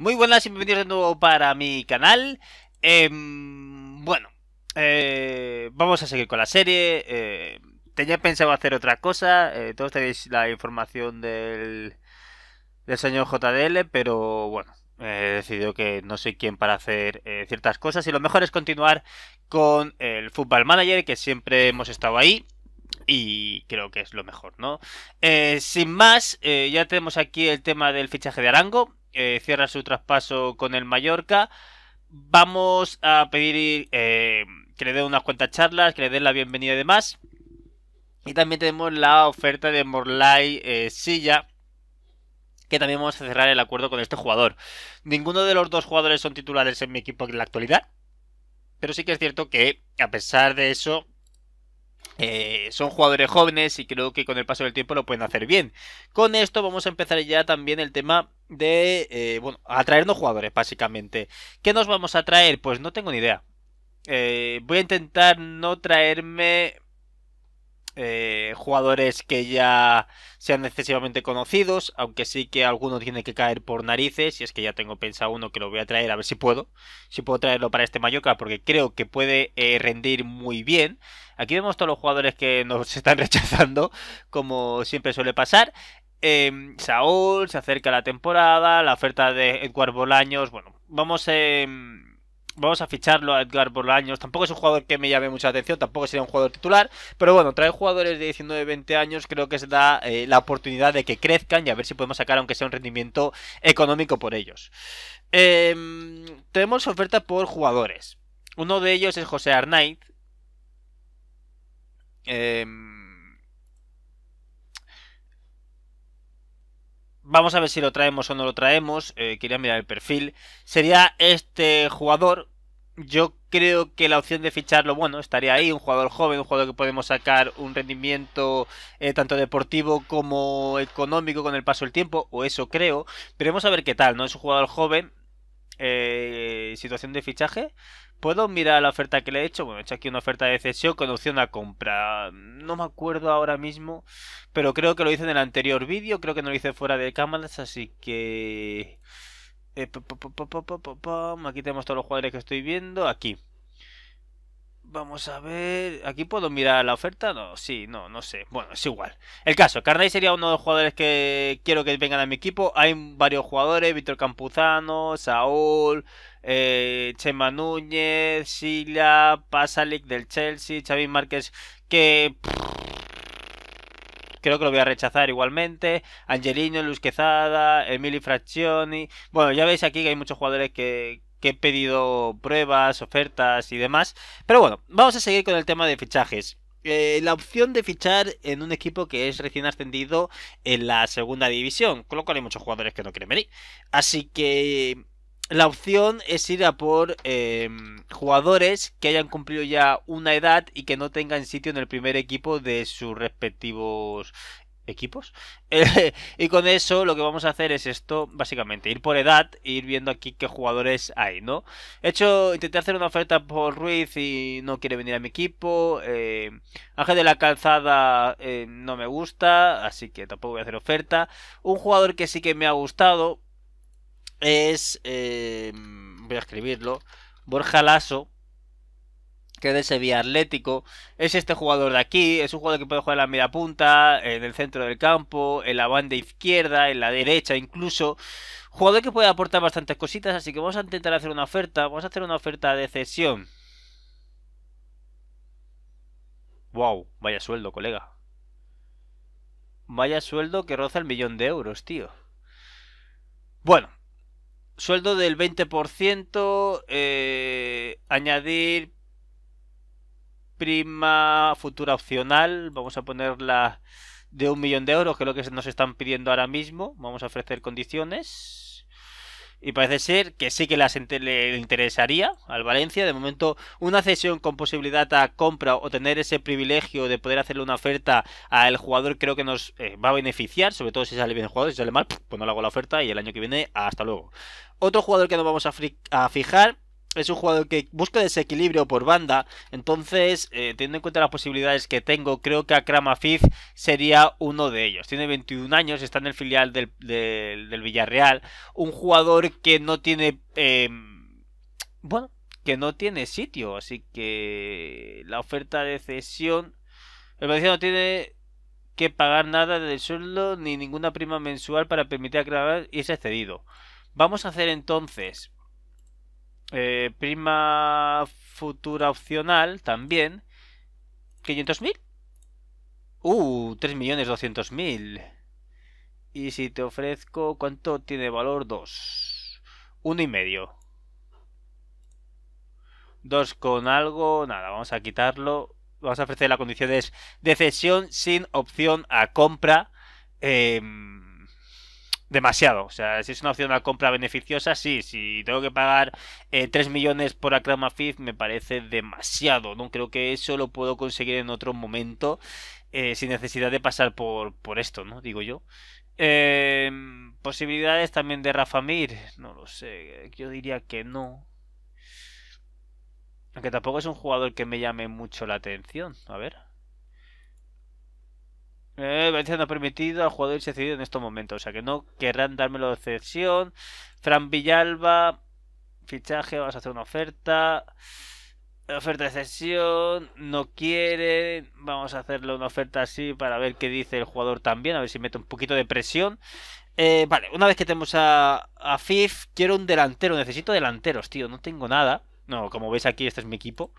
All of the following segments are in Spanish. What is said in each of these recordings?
Muy buenas y bienvenidos de nuevo para mi canal. Em, bueno, eh, vamos a seguir con la serie. Eh, tenía pensado hacer otra cosa. Eh, todos tenéis la información del, del señor JDL, pero bueno, he decidido que no soy quien para hacer ciertas cosas. Y lo mejor es continuar con el Football Manager, que siempre hemos estado ahí y creo que es lo mejor, ¿no? sin más, ya tenemos aquí el tema del fichaje de Arango cierra su traspaso con el Mallorca. Vamos a pedir eh, que le den unas cuantas charlas, que le den la bienvenida y demás. Y también tenemos la oferta de Morlai eh, Silla, que también vamos a cerrar el acuerdo con este jugador. Ninguno de los dos jugadores son titulares en mi equipo en la actualidad, pero sí que es cierto que, a pesar de eso, eh, son jugadores jóvenes y creo que con el paso del tiempo lo pueden hacer bien. Con esto vamos a empezar ya también el tema de, eh, bueno, atraernos jugadores, básicamente. ¿Qué nos vamos a traer? Pues no tengo ni idea. Eh, voy a intentar no traerme eh, jugadores que ya sean excesivamente conocidos, aunque sí que alguno tiene que caer por narices, y es que ya tengo pensado uno que lo voy a traer, a ver si puedo, si puedo traerlo para este Mallorca, porque creo que puede eh, rendir muy bien. Aquí vemos todos los jugadores que nos están rechazando, como siempre suele pasar. Em, Saúl, se acerca la temporada, la oferta de Edgar Bolaños, bueno, vamos, em, vamos a ficharlo a Edgar Bolaños, tampoco es un jugador que me llame mucha atención, tampoco sería un jugador titular, pero bueno, trae jugadores de 19, 20 años, creo que se da eh, la oportunidad de que crezcan y a ver si podemos sacar aunque sea un rendimiento económico por ellos. Em, tenemos oferta por jugadores, uno de ellos es José Arnaiz. Vamos a ver si lo traemos o no lo traemos. Eh, quería mirar el perfil. Sería este jugador. Yo creo que la opción de ficharlo, bueno, estaría ahí. Un jugador joven, un jugador que podemos sacar un rendimiento eh, tanto deportivo como económico con el paso del tiempo. O eso creo. Pero vamos a ver qué tal, ¿no? Es un jugador joven. Eh, situación de fichaje. ¿Puedo mirar la oferta que le he hecho? Bueno, he hecho aquí una oferta de cesión con opción a compra. No me acuerdo ahora mismo, pero creo que lo hice en el anterior vídeo, creo que no lo hice fuera de cámaras, así que... Aquí tenemos todos los jugadores que estoy viendo, aquí. Vamos a ver. ¿Aquí puedo mirar la oferta? No, sí, no, no sé. Bueno, es igual. El caso, Carnay sería uno de los jugadores que quiero que vengan a mi equipo. Hay varios jugadores: Víctor Campuzano, Saúl, eh, Chema Núñez, Silla, Pasalic del Chelsea, Xavi Márquez, que. Creo que lo voy a rechazar igualmente. Angelino, Luz Quezada, Emily Fraccioni. Bueno, ya veis aquí que hay muchos jugadores que, que he pedido pruebas, ofertas y demás. Pero bueno, vamos a seguir con el tema de fichajes. Eh, la opción de fichar en un equipo que es recién ascendido en la segunda división, con lo cual hay muchos jugadores que no quieren venir. Así que la opción es ir a por em, jugadores que hayan cumplido ya una edad y que no tengan sitio en el primer equipo de sus respectivos equipos. Eh, y con eso lo que vamos a hacer es esto, básicamente, ir por edad e ir viendo aquí qué jugadores hay, ¿no? He hecho, intenté hacer una oferta por Ruiz y no quiere venir a mi equipo. Eh, Ángel de la Calzada eh, no me gusta, así que tampoco voy a hacer oferta. Un jugador que sí que me ha gustado es... voy a escribirlo. Borja Lasso que es de Sevilla Atlético. Es este jugador de aquí, es un jugador que puede jugar en la media punta, eh, en el centro del campo, en la banda izquierda, en la derecha incluso. Jugador que puede aportar bastantes cositas, así que vamos a intentar hacer una oferta, vamos a hacer una oferta de cesión. Wow, vaya sueldo, colega. Vaya sueldo que roza el millón de euros, tío. Bueno, sueldo del 20%, eh, añadir prima futura opcional, vamos a ponerla de un millón de euros, que es lo que nos están pidiendo ahora mismo. Vamos a ofrecer condiciones. Y parece ser que sí que las le interesaría al Valencia. De momento, una cesión con posibilidad a compra o tener ese privilegio de poder hacerle una oferta al jugador creo que nos eh, va a beneficiar, sobre todo si sale bien el jugador. Si sale mal, pues no le hago la oferta y el año que viene, hasta luego. Otro jugador que nos vamos a fijar es un jugador que busca desequilibrio por banda. Entonces, eh, teniendo en cuenta las posibilidades que tengo, creo que Akrama Afif sería uno de ellos. Tiene 21 años, está en el filial del, Villarreal. Un jugador que no tiene. Em, bueno, que no tiene sitio. Así que la oferta de cesión. El Valencia no tiene que pagar nada del sueldo ni ninguna prima mensual para permitir a Y irse cedido. Vamos a hacer entonces eh, prima futura opcional también. 500.000. Uh, 3.200.000. Y si te ofrezco, ¿cuánto tiene valor? 2. Uno y medio. dos con algo. Nada, vamos a quitarlo. Vamos a ofrecer las condiciones de cesión sin opción a compra. Eh, demasiado. O sea, si es una opción de compra beneficiosa, sí. Si tengo que pagar eh, 3 millones por Akrama Fifth me parece demasiado. No creo que eso lo puedo conseguir en otro momento eh, sin necesidad de pasar por, por esto, ¿no? Digo yo. Em, posibilidades también de Rafa Mir. No lo sé. Yo diría que no. Aunque tampoco es un jugador que me llame mucho la atención. A ver. Eh, Valencia no ha permitido al jugador irse cedido en estos momentos, o sea que no querrán dármelo de cesión. Fran Villalba, fichaje, vamos a hacer una oferta. Oferta de cesión, no quieren. Vamos a hacerle una oferta así para ver qué dice el jugador también, a ver si mete un poquito de presión. Eh, vale, una vez que tenemos a, a Fif, quiero un delantero, necesito delanteros, tío, no tengo nada. No, como veis aquí, este es mi equipo.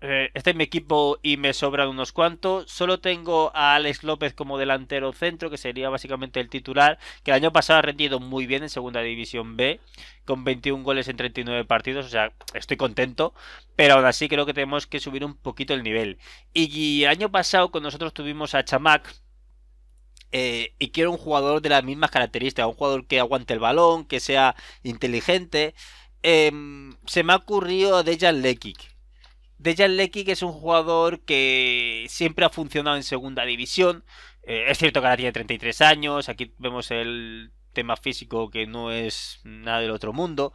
Eh, este es mi equipo y me sobran unos cuantos. Solo tengo a Alex López como delantero centro, que sería básicamente el titular, que el año pasado ha rendido muy bien en Segunda División B, con 21 goles en 39 partidos. O sea, estoy contento, pero aún así creo que tenemos que subir un poquito el nivel. Y el año pasado con nosotros tuvimos a Chamac, eh, y quiero un jugador de las mismas características, un jugador que aguante el balón, que sea inteligente. Em, se me ha ocurrido Dejan Lekic, Dejan Lecky, que es un jugador que siempre ha funcionado en segunda división. Eh, es cierto que ahora tiene 33 años, aquí vemos el tema físico que no es nada del otro mundo.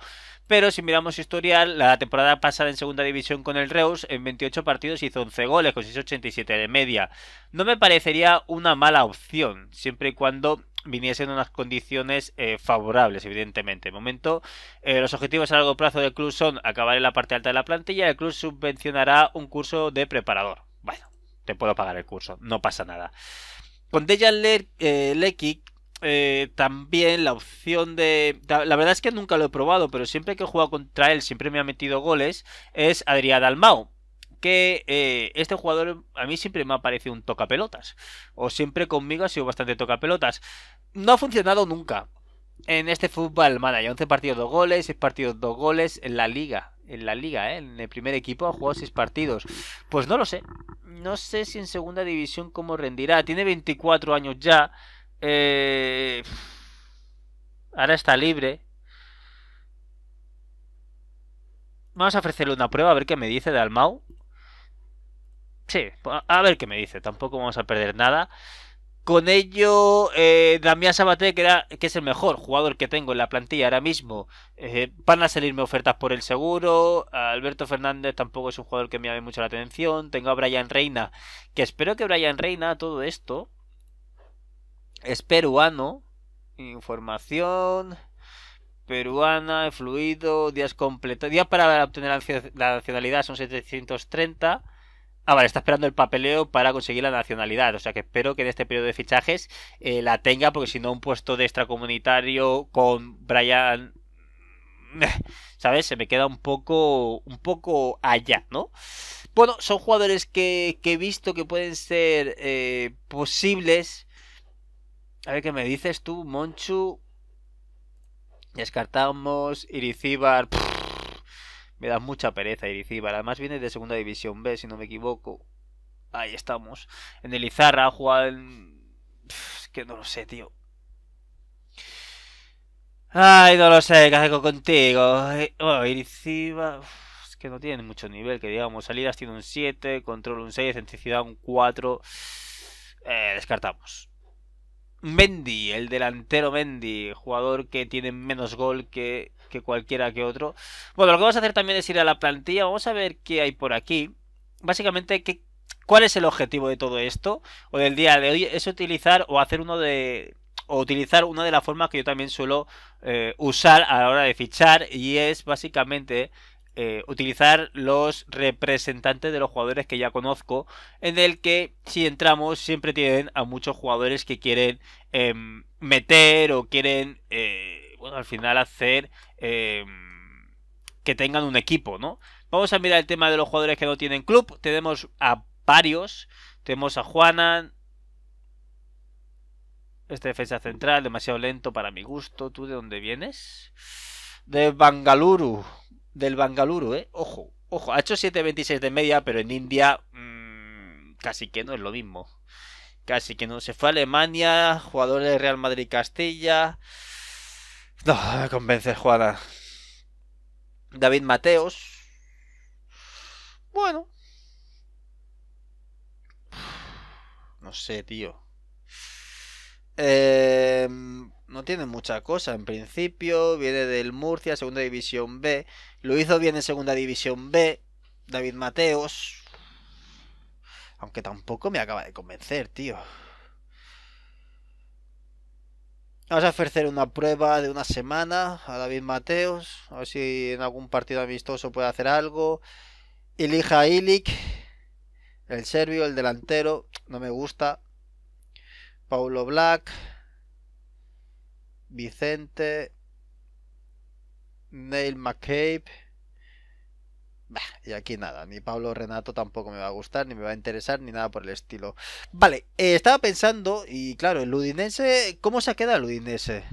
Pero si miramos historial, la temporada pasada en segunda división con el Reus, en 28 partidos hizo 11 goles, con 6,87 de media. No me parecería una mala opción, siempre y cuando viniese unas condiciones eh, favorables, evidentemente. De momento, eh, los objetivos a largo plazo del club son acabar en la parte alta de la plantilla, el club subvencionará un curso de preparador. Bueno, te puedo pagar el curso, no pasa nada. Con Dejan eh, Lekic, también la opción de. La verdad es que nunca lo he probado, pero siempre que he jugado contra él, siempre me ha metido goles. Es Adrián Dalmau. Eh, este jugador a mí siempre me ha parecido un tocapelotas. O siempre conmigo ha sido bastante tocapelotas. No ha funcionado nunca. En este fútbol, mala hay 11 partidos, 2 goles, 6 partidos, 2 goles en la liga. En la liga, ¿eh? en el primer equipo ha jugado 6 partidos. Pues no lo sé. No sé si en segunda división cómo rendirá. Tiene 24 años ya. Eh, ahora está libre. Vamos a ofrecerle una prueba a ver qué me dice de Almau. Pues, a ver qué me dice, tampoco vamos a perder nada. Con ello, eh, Damián Sabaté, que, que es el mejor jugador que tengo en la plantilla ahora mismo, eh, van a salirme ofertas por el seguro. Alberto Fernández tampoco es un jugador que me llame mucho la atención. Tengo a Brian Reina, que espero que Brian Reina, todo esto, es peruano. Información peruana, fluido, días completos. Días para obtener la nacionalidad son 730. Ah, vale, está esperando el papeleo para conseguir la nacionalidad. O sea que espero que en este periodo de fichajes eh, la tenga, porque si no, un puesto de extracomunitario con Brian. ¿Sabes? Se me queda un poco. un poco allá, ¿no? Bueno, son jugadores que, he visto que pueden ser eh, posibles. A ver qué me dices tú, Monchu. Descartamos. Iricibar me da mucha pereza Iricibar. Además viene de segunda división B, si no me equivoco. Ahí estamos. En el Izarra Juan... Es que no lo sé, tío. Ay, no lo sé, ¿qué hago contigo? Bueno, eh, oh, Es que no tiene mucho nivel, que digamos. Salidas tiene un 7, control un 6, centricidad un 4. Eh, descartamos. Mendy, el delantero Mendy, jugador que tiene menos gol que que cualquiera que otro. Bueno, lo que vamos a hacer también es ir a la plantilla. Vamos a ver qué hay por aquí. Básicamente, ¿qué, ¿cuál es el objetivo de todo esto? O del día de hoy es utilizar o hacer uno de... O utilizar una de las formas que yo también suelo eh, usar a la hora de fichar y es básicamente eh, utilizar los representantes de los jugadores que ya conozco, en el que si entramos siempre tienen a muchos jugadores que quieren em, meter o quieren eh al final hacer eh, que tengan un equipo, ¿no? Vamos a mirar el tema de los jugadores que no tienen club. Tenemos a varios. Tenemos a Juanan. Este defensa central, demasiado lento para mi gusto. ¿Tú de dónde vienes? De Bangaluru. Del Bangaluru, ¿eh? Ojo, ojo. Ha hecho 7.26 de media, pero en India mm, casi que no es lo mismo. Casi que no. Se fue a Alemania, jugadores de Real Madrid Castilla. No, me convence Juana. David Mateos. Bueno. No sé, tío. Eh, no tiene mucha cosa en principio. Viene del Murcia, Segunda División B. Lo hizo bien en Segunda División B. David Mateos. Aunque tampoco me acaba de convencer, tío. Vamos a ofrecer una prueba de una semana a David Mateos. A ver si en algún partido amistoso puede hacer algo. Elija Ilic. El serbio, el delantero. No me gusta. Paulo Black. Vicente. Neil McCabe y aquí nada, ni Pablo Renato tampoco me va a gustar, ni me va a interesar, ni nada por el estilo. Vale, eh, estaba pensando, y claro, el Udinese, ¿cómo se ha quedado el Udinese?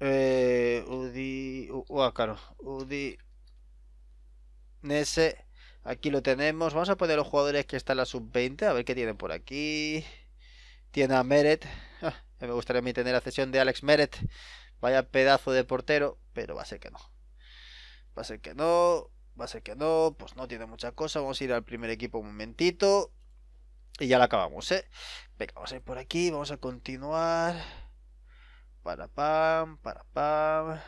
Eh, Udi... Ah, claro, Udinese... Aquí lo tenemos. Vamos a poner los jugadores que están en la sub-20. A ver qué tienen por aquí. Tiene a Meret. Ah, me gustaría a mí tener la cesión de Alex Meret. Vaya pedazo de portero, pero va a ser que no. Va a ser que no, va a ser que no, pues no tiene mucha cosa. Vamos a ir al primer equipo un momentito. Y ya la acabamos, ¿eh? Venga, vamos a ir por aquí, vamos a continuar. Para pam, para pam.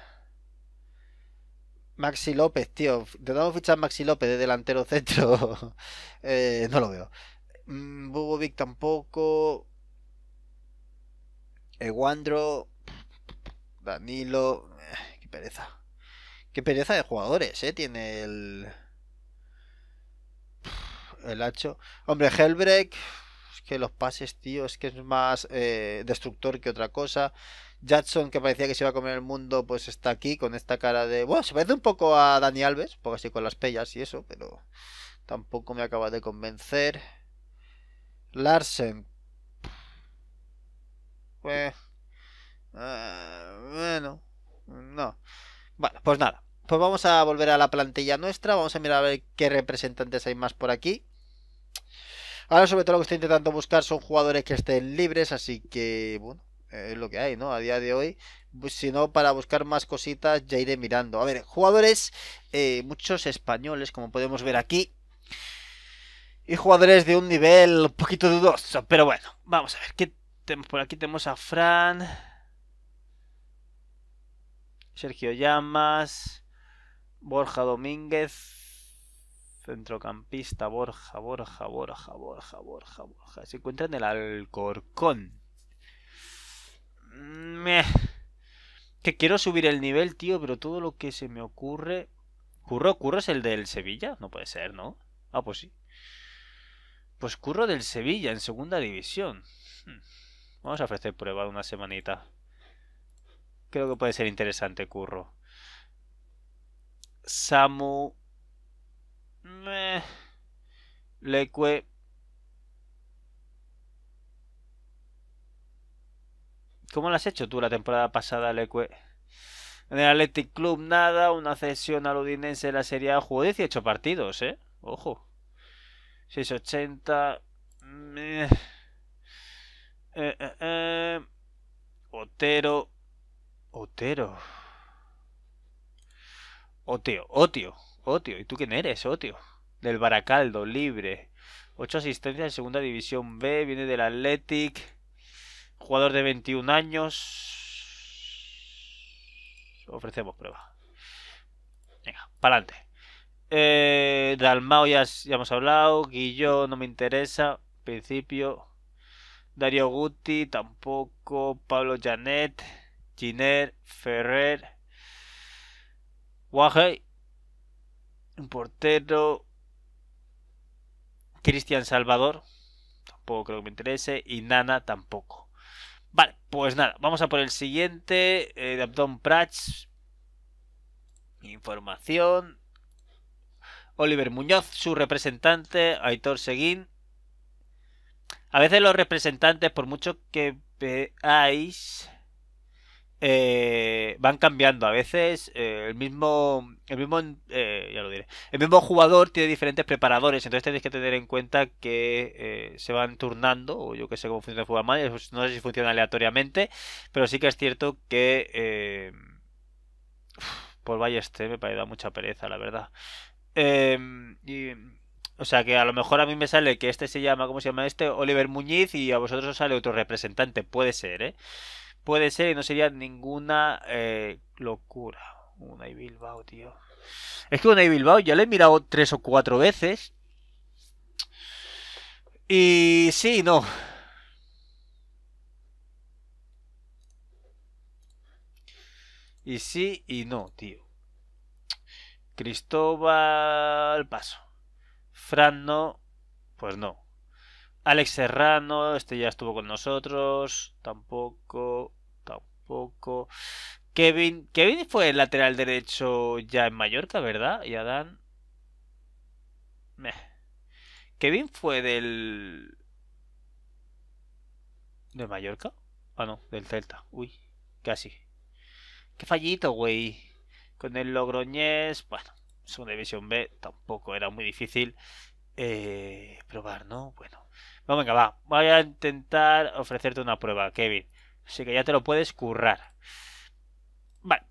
Maxi López, tío. a fichar Maxi López de delantero centro. Eh, no lo veo. Mm, Bubovic tampoco. Eguandro. Danilo. Eh, qué pereza. Qué pereza de jugadores, ¿eh? Tiene el... El hacho. Hombre, Hellbreak... Es que los pases, tío, es que es más eh, destructor que otra cosa. Jackson, que parecía que se iba a comer el mundo, pues está aquí con esta cara de... Bueno, se parece un poco a Dani Alves, porque así con las pellas y eso, pero tampoco me acaba de convencer. Larsen. Pues... bueno, no. Bueno, pues nada. Pues vamos a volver a la plantilla nuestra. Vamos a mirar a ver qué representantes hay más por aquí. Ahora sobre todo lo que estoy intentando buscar son jugadores que estén libres, así que bueno, eh, es lo que hay, ¿no? A día de hoy. Pues, si no, para buscar más cositas ya iré mirando. A ver, jugadores, eh, muchos españoles, como podemos ver aquí. Y jugadores de un nivel un poquito dudoso, pero bueno, vamos a ver, ¿qué tenemos por aquí? Tenemos a Fran... Sergio Llamas, Borja Domínguez, centrocampista Borja, Borja, Borja, Borja, Borja, Borja. Se encuentra en el Alcorcón. Mm, eh, que quiero subir el nivel, tío, pero todo lo que se me ocurre. ¿Curro? ¿Curro es el del Sevilla? No puede ser, ¿no? Ah, pues sí. Pues curro del Sevilla en segunda división. Hmm. Vamos a ofrecer prueba de una semanita. Creo que puede ser interesante, Curro. Samu. Leque. ¿Cómo lo has hecho tú la temporada pasada, Leque? En el Athletic Club nada, una cesión al Udinese de la Serie A. Jugó 18 partidos, ¿eh? Ojo. 680. Eh, eh, eh, Otero. Otero. Otio, Otio, Otio. ¿Y tú quién eres, Otio? Del Baracaldo, libre. Ocho asistencias de Segunda División B. Viene del Athletic. Jugador de 21 años. Ofrecemos prueba. Venga, para adelante. Eh, Dalmao ya, ya, hemos hablado. Guillón no me interesa. Principio. Darío Guti tampoco. Pablo Janet. Giner, Ferrer, Waje, un portero, Cristian Salvador, tampoco creo que me interese, y Nana tampoco. Vale, pues nada, vamos a por el siguiente, eh, de Prats, información, Oliver Muñoz, su representante, Aitor Seguín. A veces los representantes, por mucho que veáis, eh, van cambiando. A veces eh, el mismo, el mismo, eh, ya lo diré, el mismo jugador tiene diferentes preparadores, entonces tenéis que tener en cuenta que eh, se van turnando, o yo que sé cómo funciona el Football mal no sé si funciona aleatoriamente, pero sí que es cierto que por vaya este me parece da mucha pereza, la verdad. Em, o sea que a lo mejor a mí me sale que este se llama, ¿cómo se llama este? Oliver Muñiz y a vosotros os sale otro representante, puede ser, ¿eh? puede ser y no sería ninguna eh, locura. Una y Bilbao, tío. Es que una Bilbao ya le he mirado tres o cuatro veces. Y sí, no. Y sí y no, tío. Cristóbal Paso. Fran no. Pues no. Alex Serrano, este ya estuvo con nosotros. Tampoco. Tampoco. Kevin. Kevin fue el lateral derecho ya en Mallorca, ¿verdad? Y Adán. Kevin fue del. ¿De Mallorca? Ah, no, del Celta. Uy, casi. Qué fallito, güey. Con el Logroñés, bueno, Segunda División B tampoco era muy difícil eh, probar, ¿no? Bueno, pues venga, va. Voy a intentar ofrecerte una prueba, Kevin. Así que ya te lo puedes currar. Vale.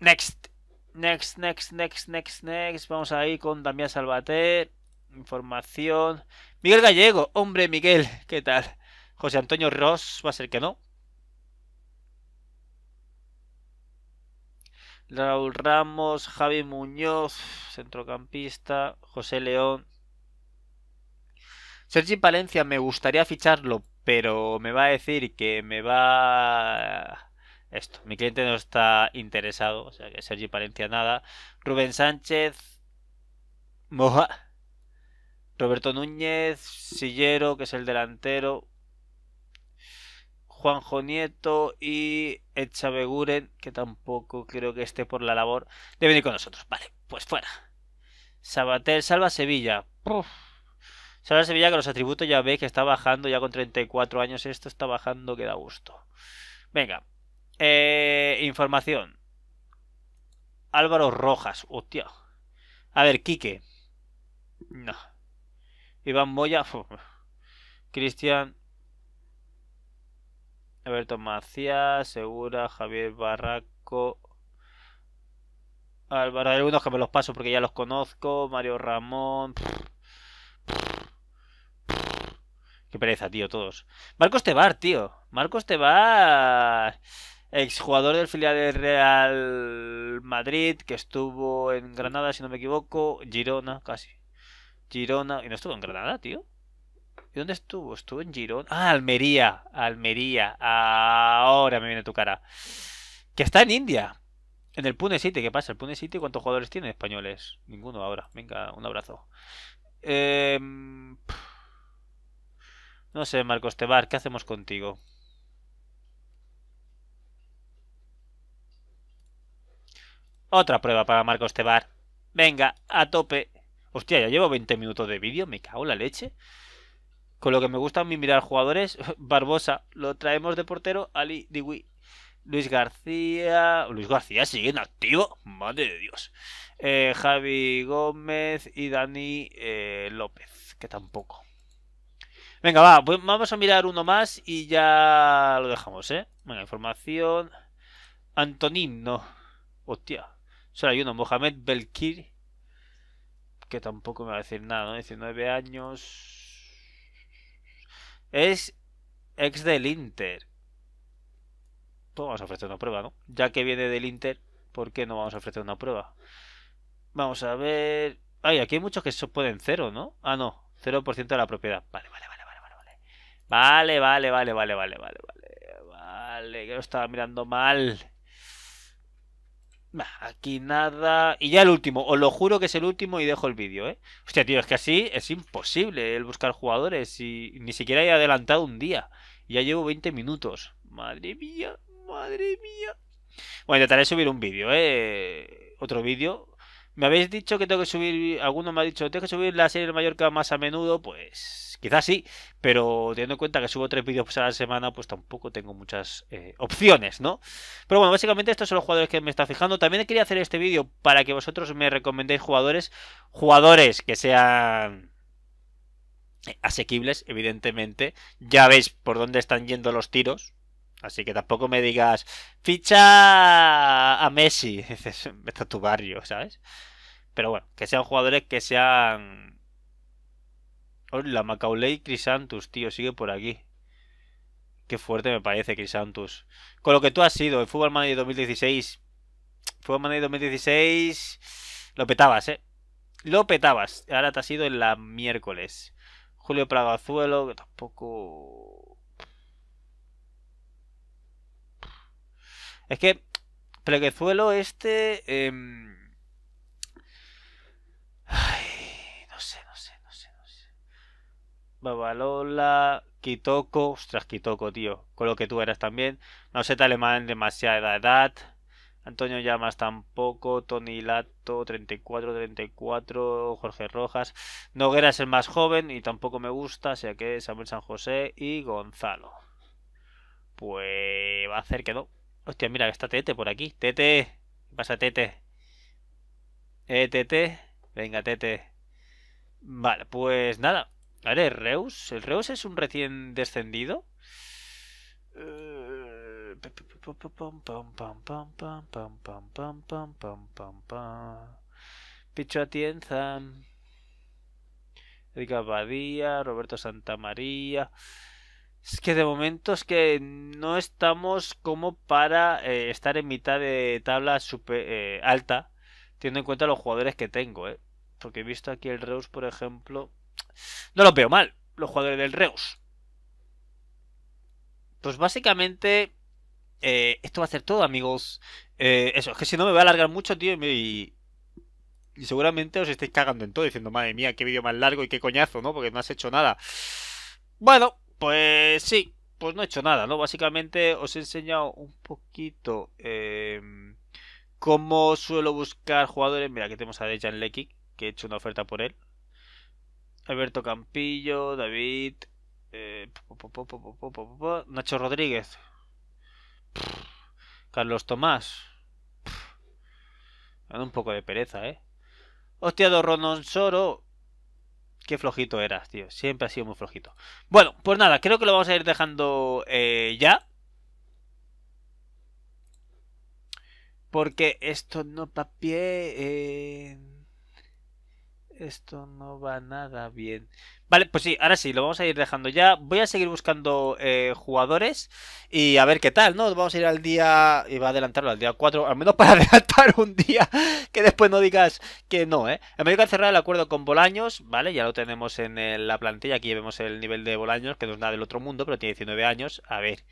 Next. Next, next, next, next, next. Vamos ahí con Damián Salvater. Información. Miguel Gallego. Hombre, Miguel. ¿Qué tal? José Antonio Ross. Va a ser que no. Raúl Ramos, Javi Muñoz, centrocampista, José León, Sergi Palencia me gustaría ficharlo, pero me va a decir que me va esto. Mi cliente no está interesado, o sea que Sergi Palencia nada. Rubén Sánchez, Moja, Roberto Núñez, Sillero, que es el delantero, Juanjo Nieto y Echabeguren, que tampoco creo que esté por la labor de venir con nosotros. Vale, pues fuera. Sabater salva Sevilla se Sevilla que los atributos ya veis que está bajando, ya con 34 años esto está bajando, que da gusto. Venga, eh, información. Álvaro Rojas, hostia. A ver, Quique. No. Iván Moya. Cristian. Alberto Macías, Segura, Javier Barraco. Álvaro, hay algunos que me los paso porque ya los conozco. Mario Ramón. Qué pereza, tío, todos. Marcos Tebar, tío. Marcos Tebar. Exjugador del filial del Real Madrid, que estuvo en Granada, si no me equivoco. Girona, casi. Girona. ¿Y no estuvo en Granada, tío? ¿Y dónde estuvo? Estuvo en Girona. Ah, Almería. Almería. Ahora me viene tu cara. Que está en India. En el Pune City. ¿Qué pasa? ¿El Pune City cuántos jugadores tiene españoles? Ninguno ahora. Venga, un abrazo. Eh... No sé, Marcos Tebar, ¿qué hacemos contigo? Otra prueba para Marcos Tebar. Venga, a tope. Hostia, ya llevo 20 minutos de vídeo, me cago en la leche. Con lo que me gusta a mí mirar jugadores, Barbosa, lo traemos de portero, Ali Diwi. Luis García. Luis García sigue en activo. Madre de Dios. Eh, Javi Gómez y Dani eh, López, que tampoco. Venga, va, pues vamos a mirar uno más y ya lo dejamos, ¿eh? Venga, información. Antonino. Hostia. Solo hay uno, Mohamed Belkir. Que tampoco me va a decir nada, ¿no? 19 años. Es ex del Inter. Pues vamos a ofrecer una prueba, ¿no? Ya que viene del Inter, ¿por qué no vamos a ofrecer una prueba? Vamos a ver. Ay, aquí hay muchos que se ponen cero, ¿no? Ah, no. 0% de la propiedad. Vale, vale. Vale, vale, vale, vale, vale, vale, vale. Vale, que lo estaba mirando mal. aquí nada. Y ya el último. Os lo juro que es el último y dejo el vídeo, ¿eh? Hostia, tío, es que así es imposible el buscar jugadores. Y ni siquiera he adelantado un día. Ya llevo 20 minutos. Madre mía, madre mía. Bueno, intentaré subir un vídeo, ¿eh? Otro vídeo me habéis dicho que tengo que subir, alguno me ha dicho, tengo que subir la serie de Mallorca más a menudo, pues quizás sí, pero teniendo en cuenta que subo tres vídeos a la semana, pues tampoco tengo muchas eh, opciones, ¿no? Pero bueno, básicamente estos son los jugadores que me está fijando. También quería hacer este vídeo para que vosotros me recomendéis jugadores, jugadores que sean asequibles, evidentemente. Ya veis por dónde están yendo los tiros, Así que tampoco me digas, ficha a Messi. Dices, esto tu barrio, ¿sabes? Pero bueno, que sean jugadores que sean. Hola, Macaulay Crisantus, tío, sigue por aquí. Qué fuerte me parece, Santos. Con lo que tú has sido, el Fútbol Manager 2016. Fútbol Manager 2016. Lo petabas, eh. Lo petabas. Ahora te has sido en la miércoles. Julio Pragazuelo, que tampoco. Es que Pleguezuelo este... Em, ay, no sé, no sé, no sé, no sé. Babalola, Kitoko, ostras, Kitoko, tío. Con lo que tú eras también. No sé, alemán, demasiada edad. Antonio Llamas tampoco, Tony Lato 34, 34, Jorge Rojas, Noguera es el más joven y tampoco me gusta, o sea que Samuel San José y Gonzalo. Pues va a hacer que no. Hostia, mira, está Tete por aquí. Tete. ¿Qué pasa, Tete? Eh, Tete. Venga, Tete. Vale, pues nada. A ver, Reus. ¿El Reus es un recién descendido? Picho Atienza. Erika Badía, Roberto Santamaría. Es que de momento es que no estamos como para eh, estar en mitad de tabla super, eh, alta, teniendo en cuenta los jugadores que tengo, ¿eh? Porque he visto aquí el Reus, por ejemplo. No lo veo mal, los jugadores del Reus. Pues básicamente. Eh, esto va a ser todo, amigos. eso, es que si no me voy a alargar mucho, tío, y, y seguramente os estáis cagando en todo, diciendo, madre mía, qué vídeo más largo y qué coñazo, ¿no? Porque no has hecho nada. Bueno, pues sí, pues no he hecho nada, ¿no? Básicamente os he enseñado un poquito em, cómo suelo buscar jugadores. Mira, que tenemos a Dejan Lekic, que he hecho una oferta por él. Alberto Campillo, David, Nacho Rodríguez, Carlos Tomás. un poco de pereza, ¿eh? Hostia, Ronon Soro. Qué flojito eras, tío. Siempre ha sido muy flojito. Bueno, pues nada, creo que lo vamos a ir dejando eh, ya. Porque esto no papie. Eh, esto no va nada bien. Vale, pues sí, ahora sí, lo vamos a ir dejando ya. Voy a seguir buscando eh, jugadores y a ver qué tal, ¿no? Vamos a ir al día, y va a adelantarlo al día 4, al menos para adelantar un día, que después no digas que no, ¿eh? a cerrar el acuerdo con Bolaños, ¿vale? Ya lo tenemos en eh, la plantilla, aquí vemos el nivel de Bolaños, que no es nada del otro mundo, pero tiene 19 años. A ver,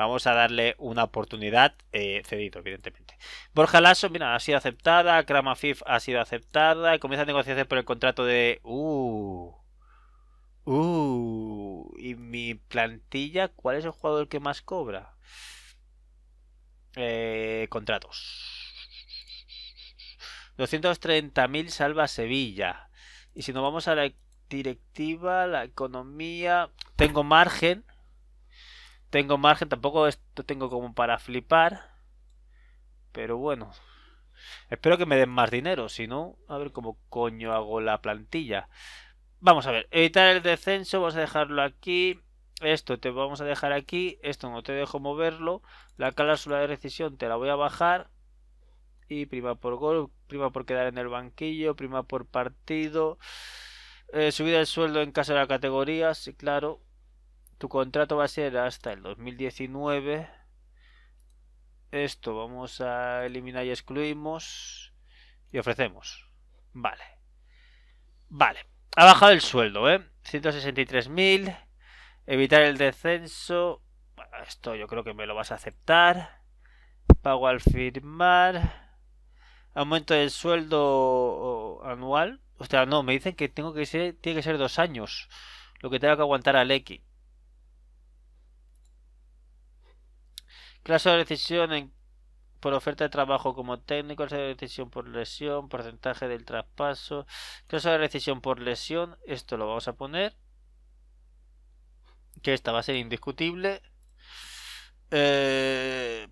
Vamos a darle una oportunidad eh, cedido, evidentemente. Borja Lasso, mira, ha sido aceptada. Kramafif ha sido aceptada. Comienza a negociarse por el contrato de. Uh. Uh. Y mi plantilla, ¿cuál es el jugador que más cobra? Eh, contratos. 230.000 salva Sevilla. Y si nos vamos a la directiva, la economía, tengo margen tengo margen, tampoco esto tengo como para flipar. Pero bueno. Espero que me den más dinero, si no, a ver cómo coño hago la plantilla. Vamos a ver, evitar el descenso, vamos a dejarlo aquí. Esto te vamos a dejar aquí, esto no te dejo moverlo. La cláusula de rescisión te la voy a bajar. Y prima por gol, prima por quedar en el banquillo, prima por partido. Eh, subida del sueldo en caso de la categoría, sí, claro. Tu contrato va a ser hasta el 2019. Esto vamos a eliminar y excluimos. Y ofrecemos. Vale. Vale. Ha bajado el sueldo, ¿eh? 163.000. Evitar el descenso. Esto yo creo que me lo vas a aceptar. Pago al firmar. Aumento del sueldo anual. O sea, no, me dicen que tengo que ser, tiene que ser dos años. Lo que tengo que aguantar al X. Clase de decisión por oferta de trabajo como técnico, clase de decisión por lesión, porcentaje del traspaso, clase de decisión por lesión, esto lo vamos a poner, que esta va a ser indiscutible. Eh,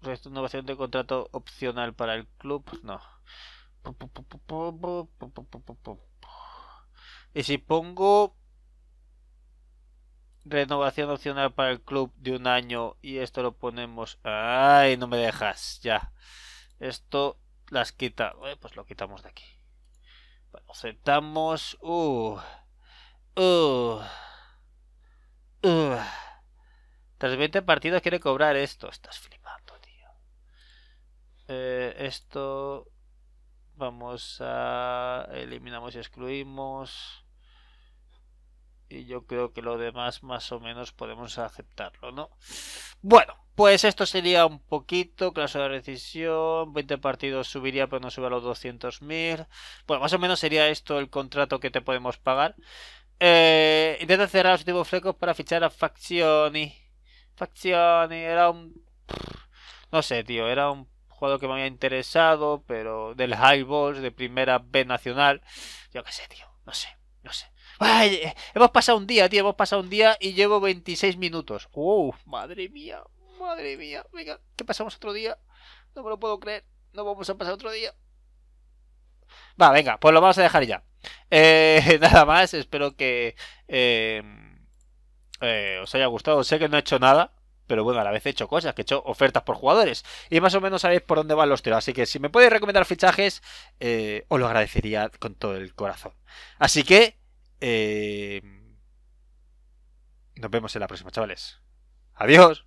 renovación de contrato opcional para el club, no. Y si pongo renovación opcional para el club de un año y esto lo ponemos... ¡Ay, no me dejas! Ya. Esto las quita. Eh, pues lo quitamos de aquí. Bueno, aceptamos... Uh, uh, uh. Tras 20 partidos quiere cobrar esto. Estás flipando, tío. Eh, esto... Vamos a... Eliminamos y excluimos y yo creo que lo demás más o menos podemos aceptarlo, ¿no? Bueno, pues esto sería un poquito, clase de decisión, 20 partidos subiría pero no sube a los 200.000. Bueno, más o menos sería esto el contrato que te podemos pagar. Eh, intenta cerrar los últimos flecos para fichar a Faccioni. Faccioni era un... No sé, tío, era un Juego que me había interesado, pero del high Balls de primera B nacional. Yo qué sé, tío, no sé, no sé hemos pasado un día, tío, hemos pasado un día y llevo 26 minutos. ¡Uf, Madre mía, madre mía. Venga, ¿qué pasamos otro día. No me lo puedo creer. No vamos a pasar otro día. Va, venga, pues lo vamos a dejar ya. Eh, nada más, espero que eh, eh, os haya gustado. Sé que no he hecho nada, pero bueno, a la vez he hecho cosas, que he hecho ofertas por jugadores. Y más o menos sabéis por dónde van los tiros. Así que si me podéis recomendar fichajes, eh, os lo agradecería con todo el corazón. Así que eh, nos vemos en la próxima, chavales. Adiós.